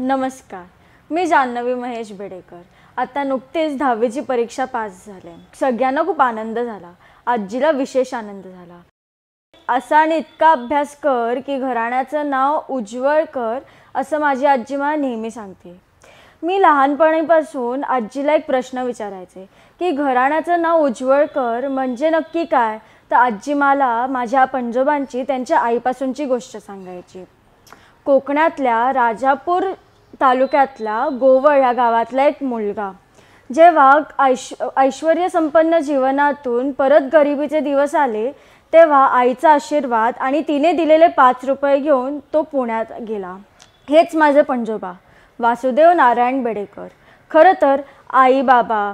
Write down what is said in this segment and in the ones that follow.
नमस्कार मी जान्हवी महेश बेडेकर आता नुकतेच दहावीची परीक्षा पास झाले सगळ्यांना खूप आनंद झाला आजीला विशेष आनंद झाला असा आणि इतका अभ्यास कर की घराण्याचं नाव उज्ज्वल कर असं माझी आजी मला नेहमी सांगते मी लहानपणीपासून आजीला एक प्रश्न विचारायचे की घराण्याचं नाव उज्ज्वल कर म्हणजे नक्की काय तर आजी मला माझ्या पंजोबांची त्यांच्या आईपासूनची गोष्ट सांगायची कोकणातल्या राजापूर तालुक्यातला गोवळ ह्या गावातला एक मुलगा जेव्हा ऐश ऐश्वर्यसंपन्न जीवनातून परत गरिबीचे दिवस आले तेव्हा आईचा आशीर्वाद आणि तिने दिलेले पाच रुपये घेऊन तो पुण्यात गेला हेच माझे पणजोबा वासुदेव नारायण बेडेकर खरं तर आई बाबा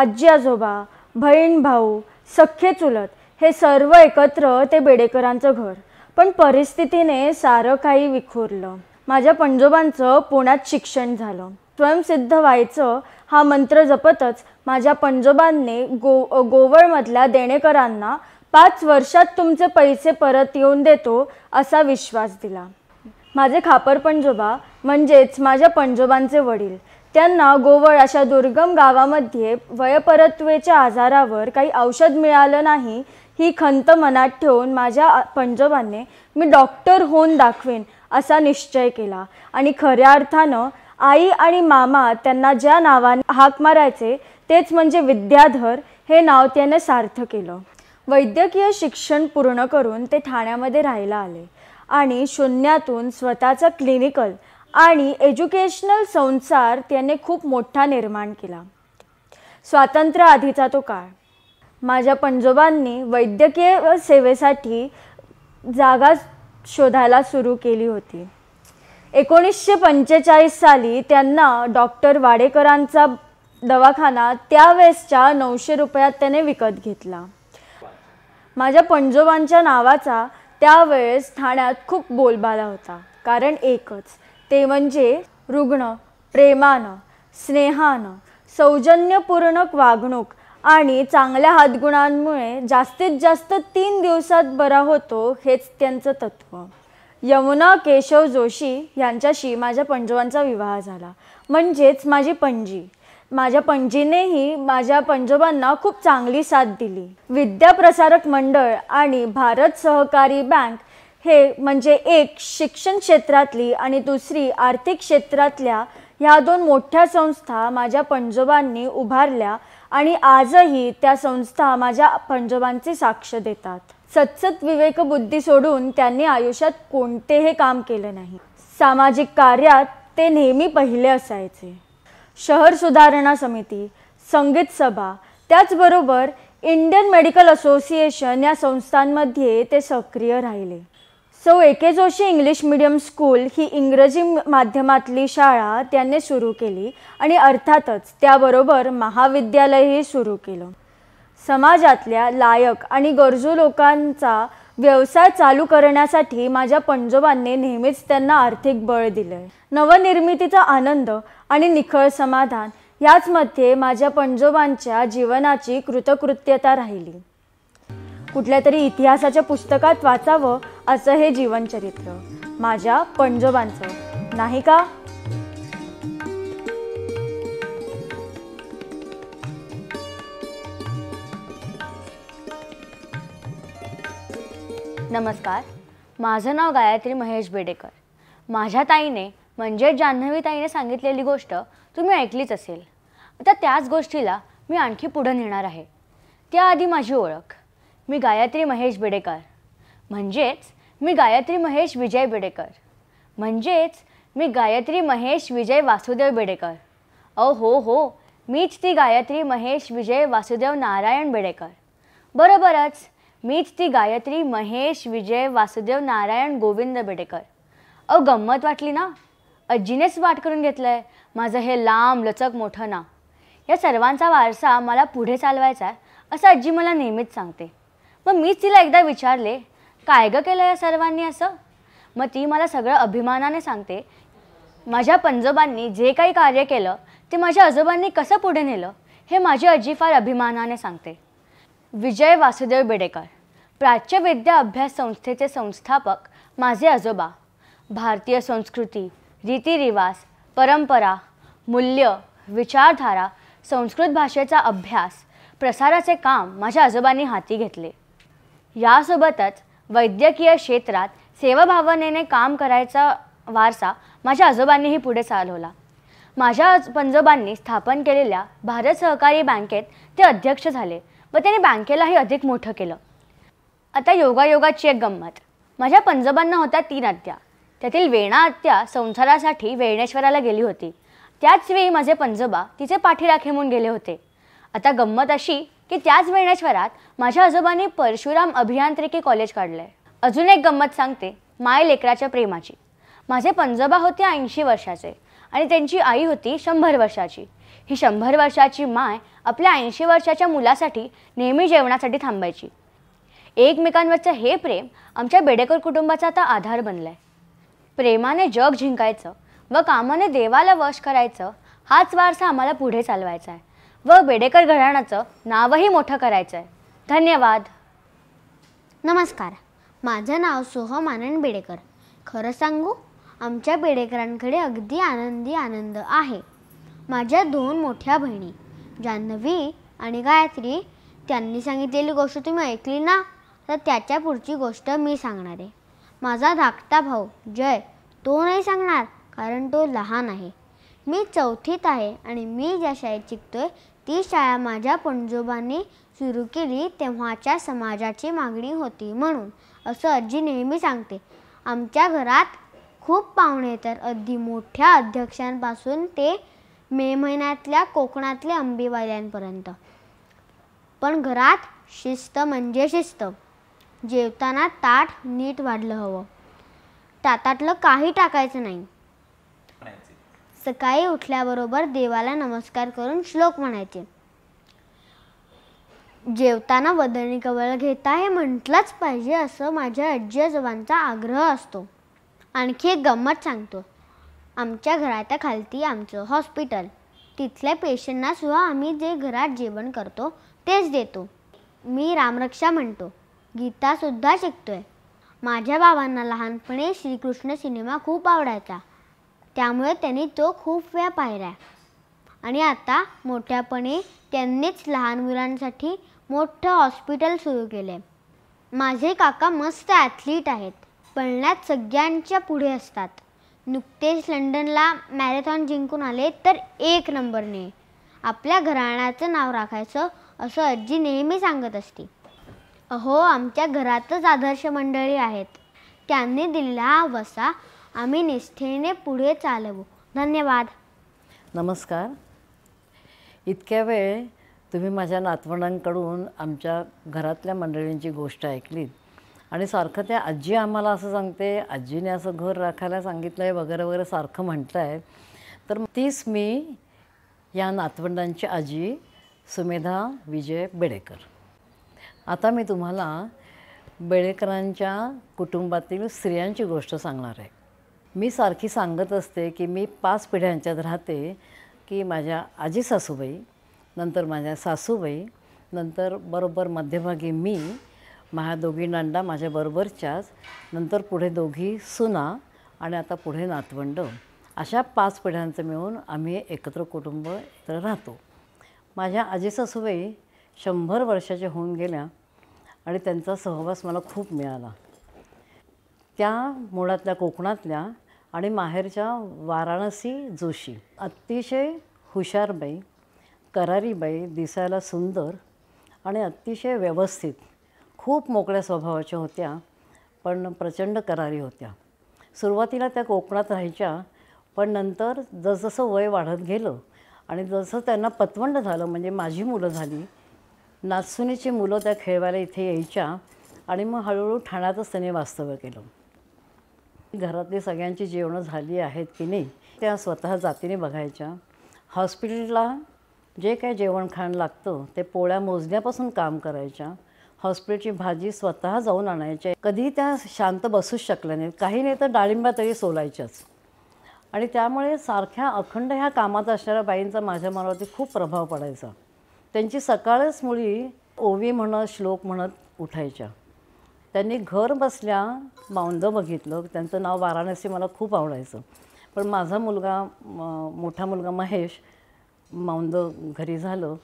आजी आजोबा बहीण भाऊ सख्खे चुलत हे सर्व एकत्र ते बेडेकरांचं घर पण परिस्थितीने सारं काही विखुरलं माझ्या पणजोबांचं पुण्यात शिक्षण झालं स्वयंसिद्ध व्हायचं हा मंत्र जपतच माझ्या पणजोबांनी गो गोवळमधल्या देणेकरांना पाच वर्षात तुमचे पैसे परत येऊन देतो असा विश्वास दिला माझे खापर पणजोबा म्हणजेच माझ्या पणजोबांचे वडील त्यांना गोवळ अशा दुर्गम गावामध्ये वयपरत्वेच्या आजारावर काही औषध मिळालं नाही ही खंत मनात ठेवून माझ्या पणजोबांनी मी डॉक्टर होऊन दाखवेन असा निश्चय केला आणि खऱ्या अर्थानं आई आणि मामा त्यांना ज्या नावाने हाक मारायचे तेच म्हणजे विद्याधर हे नाव त्याने सार्थ केलं वैद्यकीय शिक्षण पूर्ण करून ते ठाण्यामध्ये राहायला आले आणि शून्यातून स्वतःचं क्लिनिकल आणि एज्युकेशनल संसार त्याने खूप मोठा निर्माण केला स्वातंत्र्य आधीचा तो काळ माझ्या पंजोबांनी वैद्यकीय सेवेसाठी जागा शोधायला सुरू केली होती एकोणीसशे पंचेचाळीस साली त्यांना डॉक्टर वाडेकरांचा दवाखाना त्यावेळेसच्या नऊशे रुपयात त्याने विकत घेतला माझ्या पणजोबांच्या नावाचा त्यावेळेस ठाण्यात खूप बोलबाला होता कारण एकच ते म्हणजे रुग्ण प्रेमानं स्नेहानं सौजन्यपूर्ण वागणूक आणि चांगल्या हातगुणांमुळे जास्तीत जास्त तीन दिवसात बरा होतो हेच त्यांचं तत्त्व यमुना केशव जोशी यांच्याशी माझ्या पंजोबांचा विवाह झाला म्हणजेच माझी पणजी माझ्या पणजीनेही माझ्या पंजोबांना खूप चांगली साथ दिली विद्याप्रसारक मंडळ आणि भारत सहकारी बँक हे म्हणजे एक शिक्षण क्षेत्रातली आणि दुसरी आर्थिक क्षेत्रातल्या ह्या दोन मोठ्या संस्था माझ्या पंजोबांनी उभारल्या आणि आजही त्या संस्था माझ्या पंजोबांची साक्ष देतात सतसत विवेक बुद्धी सोडून त्यांनी आयुष्यात कोणतेही काम केले नाही सामाजिक कार्यात ते नेहमी पहिले असायचे शहर सुधारणा समिती संगीत सभा त्याचबरोबर इंडियन मेडिकल असोसिएशन या संस्थांमध्ये ते सक्रिय राहिले so A K Joshi English medium school ही इंग्रजी माध्यमातली शाळा त्यांनी सुरू केली आणि अर्थातच त्याबरोबर महाविद्यालयही सुरू केलं समाजातल्या लायक आणि गरजू लोकांचा व्यवसाय चालू करण्यासाठी माझ्या पणजोबांनी नेहमीच त्यांना आर्थिक बळ दिलं नवनिर्मितीचा आनंद आणि निखळ समाधान याचमध्ये माझ्या पणजोबांच्या जीवनाची कृतकृत्यता राहिली कुठल्या तरी इतिहासाच्या पुस्तकात वाचावं असं हे जीवनचरित्र माझ्या पणजोबांचं नाही का नमस्कार माझं नाव गायत्री महेश बेडेकर माझ्या ताईने म्हणजे जान्हवी ताईने सांगितलेली गोष्ट तुम्ही ऐकलीच असेल आता त्याच गोष्टीला मी आणखी पुढे नेणार आहे त्याआधी माझी ओळख मी गायत्री महेश बेडेकर म्हणजेच मी गायत्री महेश विजय बेडेकर म्हणजेच मी गायत्री महेश विजय वासुदेव बेडेकर अ हो हो मीच ती गायत्री महेश विजय वासुदेव नारायण बेडेकर बरोबरच मीच ती गायत्री महेश विजय वासुदेव नारायण गोविंद बेडेकर अ गंमत वाटली ना अज्जीनेच वाट करून घेतलं आहे माझं हे लांब लचक मोठं ना या सर्वांचा वारसा मला पुढे चालवायचा आहे असं आजी मला नेहमीच सांगते मग मीच तिला एकदा विचारले काय गं केलं या सर्वांनी असं मग ती मला सगळं अभिमानाने सांगते माझ्या पंजोबांनी जे काही कार्य केलं ते माझ्या आजोबांनी कसं पुढे नेलं हे माझी आजी फार अभिमानाने सांगते विजय वासुदेव बेडेकर प्राच्य विद्या अभ्यास संस्थेचे संस्थापक माझे आजोबा भारतीय संस्कृती रीतिरिवाज परंपरा मूल्य विचारधारा संस्कृत भाषेचा अभ्यास प्रसाराचे काम माझ्या आजोबांनी हाती घेतले यासोबतच वैद्यकीय क्षेत्रात सेवाभावनेने काम करायचा वारसा माझ्या आजोबांनीही पुढे चालवला माझ्या पंजोबांनी स्थापन केलेल्या भारत सहकारी बँकेत ते अध्यक्ष झाले व त्याने बँकेलाही अधिक मोठं केलं आता योगायोगाची एक गंमत माझ्या पंजोबांना होत्या तीन आत्या त्यातील वेणा आत्या संसारासाठी वेणेश्वराला गेली होती त्याचवेळी माझे पंजोबा तिचे पाठीराखे म्हणून गेले होते आता गंमत अशी की त्याच वेणेश्वरात माझ्या आजोबांनी परशुराम अभियांत्रिकी कॉलेज काढलंय अजून एक गंमत सांगते माय लेकराच्या प्रेमाची माझे पंजोबा होते ऐंशी वर्षाचे आणि त्यांची आई होती शंभर वर्षाची ही शंभर वर्षाची माय आपल्या ऐंशी वर्षाच्या मुलासाठी नेहमी जेवणासाठी थांबायची एकमेकांवरचं हे प्रेम आमच्या बेडेकर कुटुंबाचा आता आधार बनलाय प्रेमाने जग जिंकायचं व कामाने देवाला वश करायचं हाच वारसा आम्हाला पुढे चालवायचा आहे व बेडेकर घराण्याचं नावही मोठं करायचं आहे धन्यवाद नमस्कार माझं नाव सोहम आनंद बेडेकर खरं सांगू आमच्या बेडेकरांकडे अगदी आनंदी आनंद आहे माझ्या दोन मोठ्या बहिणी जान्हवी आणि गायत्री त्यांनी सांगितलेली गोष्ट तुम्ही ऐकली ना तर त्याच्या पुढची गोष्ट मी सांगणार आहे माझा धाकटा भाऊ जय तो नाही सांगणार कारण तो लहान आहे मी चौथीत आहे आणि मी ज्या शाळेत आहे ती शाळा माझ्या पणजोबाने सुरू केली तेव्हाच्या समाजाची मागणी होती म्हणून असं आजी नेहमी सांगते आमच्या घरात खूप पाहुणे तर अगदी मोठ्या अध्यक्षांपासून ते मे महिन्यातल्या कोकणातल्या अंबीवाल्यांपर्यंत पण घरात शिस्त म्हणजे शिस्त जेवताना ताट नीट वाढलं हवं ताटातलं काही टाकायचं नाही सकाळी उठल्याबरोबर देवाला नमस्कार करून श्लोक म्हणायचे जेवताना वदणी कवळ घेता हे म्हटलंच पाहिजे असं माझ्या आजी आजोबांचा आग्रह असतो आणखी एक गंमत सांगतो आमच्या घराच्या खालती आमचं हॉस्पिटल तिथल्या पेशंटना सुद्धा आम्ही जे घरात जेवण करतो तेच देतो मी रामरक्षा म्हणतो गीतासुद्धा शिकतोय माझ्या बाबांना लहानपणी श्रीकृष्ण सिनेमा खूप आवडायचा त्यामुळे त्यांनी तो खूप वेळा पाहिला आणि आता मोठ्यापणे त्यांनीच लहान मुलांसाठी मोठं हॉस्पिटल सुरू केले माझे काका मस्त ॲथलीट आहेत पळण्यात सगळ्यांच्या पुढे असतात नुकतेच लंडनला मॅरेथॉन जिंकून आले तर एक नंबरने आपल्या घराण्याचं नाव राखायचं असं आजी नेहमी सांगत असते अहो आमच्या घरातच आदर्श मंडळी आहेत त्यांनी दिलेला हा वसा आम्ही निष्ठेने पुढे चालवू धन्यवाद नमस्कार इतक्या वेळ तुम्ही माझ्या नातवंडांकडून आमच्या घरातल्या मंडळींची गोष्ट ऐकलीत आणि सारखं त्या आजी आम्हाला असं सांगते आजीने असं घर राखायला सांगितलं आहे वगैरे वगैरे सारखं म्हणत आहे तर तीच मी या नातवंडांची आजी सुमेधा विजय बेडेकर आता मी तुम्हाला बेळेकरांच्या कुटुंबातील स्त्रियांची गोष्ट सांगणार आहे मी सारखी सांगत असते की मी पाच पिढ्यांच्यात राहते की माझ्या आजी सासूबाई नंतर माझ्या सासूबाई नंतर बरोबर मध्यभागी मी माझ्या दोघी नांडा माझ्याबरोबरच्याच नंतर पुढे दोघी सुना आणि आता पुढे नातवंड अशा पाच पिढ्यांचं मिळून आम्ही एकत्र कुटुंब एकत्र राहतो माझ्या आजी सासूबाई शंभर वर्षाच्या होऊन गेल्या आणि त्यांचा सहवास मला खूप मिळाला त्या मुळातल्या कोकणातल्या आणि माहेरच्या वाराणसी जोशी अतिशय हुशारबाई करारीबाई दिसायला सुंदर आणि अतिशय व्यवस्थित खूप मोकळ्या स्वभावाच्या होत्या पण प्रचंड करारी होत्या सुरुवातीला त्या कोकणात राहायच्या पण नंतर जसजसं वय वाढत गेलं आणि जसं त्यांना पतवंड झालं म्हणजे माझी मुलं झाली नाचसुनीची मुलं त्या खेळवायला इथे यायच्या आणि मग हळूहळू ठाण्यातच त्यांनी वास्तव्य केलं घरातली सगळ्यांची जेवणं झाली आहेत की नाही त्या स्वतः जातीने बघायच्या हॉस्पिटलला जे काय जेवण खाण लागतं ते पोळ्या मोजण्यापासून काम करायच्या हॉस्पिटलची भाजी स्वतः जाऊन आणायच्या कधी त्या शांत बसूच शकल्या नाहीत काही नाही तर डाळिंबा तरी सोलायच्याच आणि त्यामुळे सारख्या अखंड ह्या कामात असणाऱ्या बाईंचा माझ्या मनावरती खूप प्रभाव पडायचा त्यांची सकाळच मुळी ओवी म्हणत श्लोक म्हणत उठायच्या त्यांनी घर बसल्या मावंदं बघितलं त्यांचं नाव वाराणसी मला खूप आवडायचं पण माझा मुलगा मोठा मुलगा महेश मावंदं घरी झालं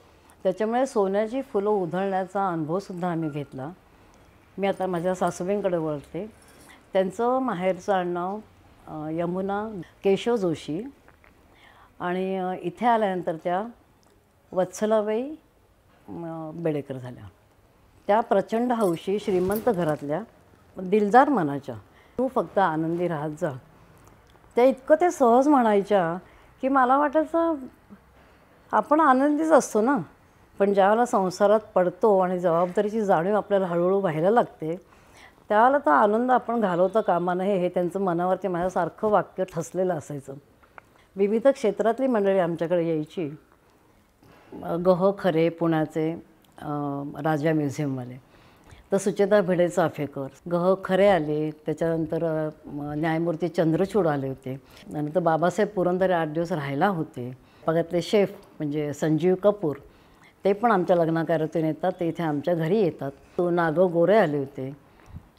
त्याच्यामुळे सोन्याची फुलं उधळण्याचा अनुभवसुद्धा आम्ही घेतला मी आता माझ्या सासूबाईंकडे वळते त्यांचं माहेरचं आडनाव यमुना केशव जोशी आणि इथे आल्यानंतर त्या वत्सलाबाई बेडेकर झाल्या त्या प्रचंड हौशी श्रीमंत घरातल्या दिलदार मनाच्या तू फक्त आनंदी राहत जा त्या इतकं ते सहज म्हणायच्या की मला वाटायचं आपण आनंदीच असतो ना पण ज्यावेळेला संसारात पडतो आणि जबाबदारीची जाणीव आपल्याला हळूहळू व्हायला लागते त्यावेळेला तर आनंद आपण घालवतो कामा नये हे त्यांचं मनावरती माझ्यासारखं वाक्य ठसलेलं असायचं विविध क्षेत्रातली मंडळी आमच्याकडे यायची गह खरे पुण्याचे राजा म्युझियमवाले तर सुचेता भिडेचा अफेकर गह खरे आले त्याच्यानंतर न्यायमूर्ती चंद्रचूड आले होते नंतर बाबासाहेब पुरंदरे आठ दिवस राहायला होते पगातले शेफ म्हणजे संजीव कपूर ते पण आमच्या लग्नाकार्यातून येतात ते इथे आमच्या घरी येतात तो नागव गोरे आले होते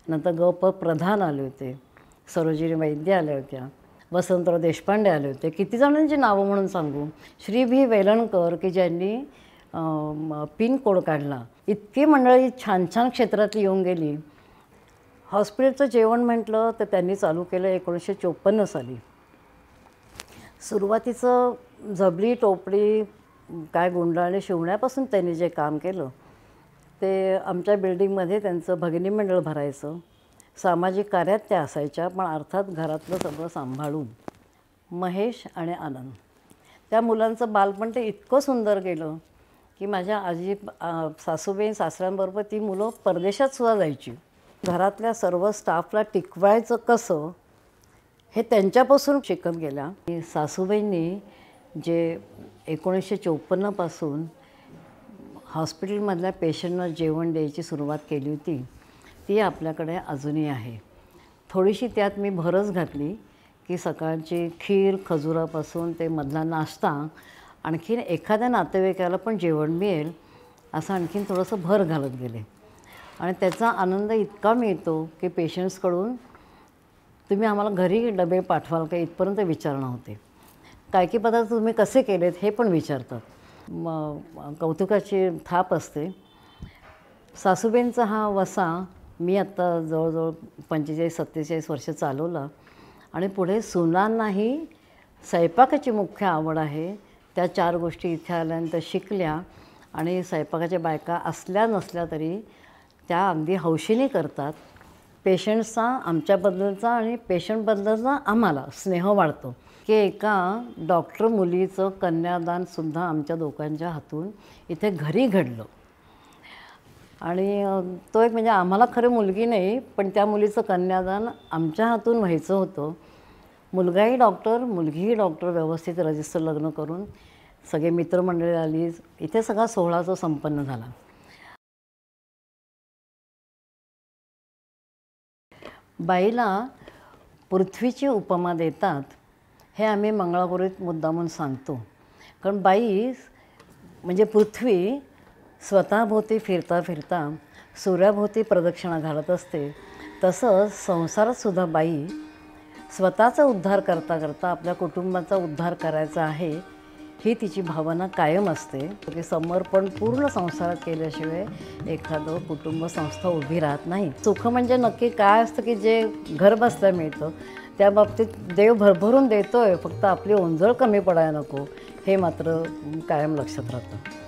नंतर ग प प्रधान आले होते सरोजिनी वैद्य आल्या होत्या वसंतराव देशपांडे आले होते किती जणांची नावं म्हणून सांगू श्री व्ही वेलणकर की ज्यांनी पिन कोड काढला इतकी मंडळी छान छान क्षेत्रात येऊन गेली हॉस्पिटलचं जेवण म्हटलं तर त्यांनी चालू केलं एकोणीसशे चोपन्न साली सुरुवातीचं झबली टोपडी काय गुंडाळणे शिवण्यापासून त्यांनी जे काम केलं ते आमच्या बिल्डिंगमध्ये त्यांचं भगिनी मंडळ भरायचं सामाजिक कार्यात त्या असायच्या पण अर्थात घरातलं सगळं सांभाळून महेश आणि आनंद त्या मुलांचं बालपण ते इतकं सुंदर गेलं की माझ्या आजी सासूबाई सासऱ्यांबरोबर ती मुलं परदेशात सुद्धा जायची घरातल्या सर्व स्टाफला टिकवायचं कसं हे त्यांच्यापासून शिकत गेल्या सासूबाईंनी जे एकोणीसशे चोपन्नपासून हॉस्पिटलमधल्या पेशंटना जेवण द्यायची सुरुवात केली होती ती आपल्याकडे अजूनही आहे थोडीशी त्यात मी भरच घातली की सकाळची खीर खजुरापासून ते मधला नाश्ता आणखीन एखाद्या नातेवाईकाला पण जेवण मिळेल असं आणखीन थोडंसं भर घालत गेले आणि त्याचा आनंद इतका मिळतो की पेशंट्सकडून तुम्ही आम्हाला घरी डबे पाठवाल का इथपर्यंत विचारणं होते काय की पदार्थ तुम्ही कसे केलेत हे पण विचारतात मग कौतुकाची थाप असते सासूबाईंचा हा वसा मी आत्ता जवळजवळ पंचेचाळीस सत्तेचाळीस वर्ष चालवला आणि पुढे सुनांनाही स्वयंपाकाची मुख्य आवड आहे त्या चार गोष्टी इथे आल्यानंतर शिकल्या आणि स्वयंपाकाच्या बायका असल्या नसल्या तरी त्या अगदी हौशीने करतात पेशंट्सचा आमच्याबद्दलचा आणि पेशंटबद्दलचा आम्हाला स्नेह वाढतो की एका डॉक्टर मुलीचं कन्यादानसुद्धा आमच्या दोघांच्या हातून इथे घरी घडलं आणि तो एक म्हणजे आम्हाला खरं मुलगी नाही पण त्या मुलीचं कन्यादान आमच्या हातून व्हायचं होतं मुलगाही डॉक्टर मुलगीही डॉक्टर व्यवस्थित रजिस्टर लग्न करून सगळे मित्रमंडळी आली इथे सगळा सोहळाचा संपन्न झाला बाईला पृथ्वीची उपमा देतात हे आम्ही मंगळापुरीत मुद्दामून सांगतो कारण बाई म्हणजे पृथ्वी स्वतःभोवती फिरता फिरता सूर्याभोवती प्रदक्षिणा घालत असते तसंच संसारातसुद्धा बाई स्वतःचा उद्धार करता करता आपल्या कुटुंबाचा उद्धार करायचा आहे ही तिची भावना कायम असते ते समर्पण पूर्ण संसारात केल्याशिवाय एखादं कुटुंब संस्था उभी राहत नाही सुख म्हणजे नक्की काय असतं की जे घर बसल्या मिळतं त्या बाबतीत देव भरभरून देतो आहे फक्त आपली ओंजळ कमी पडायला नको हे मात्र कायम लक्षात राहतं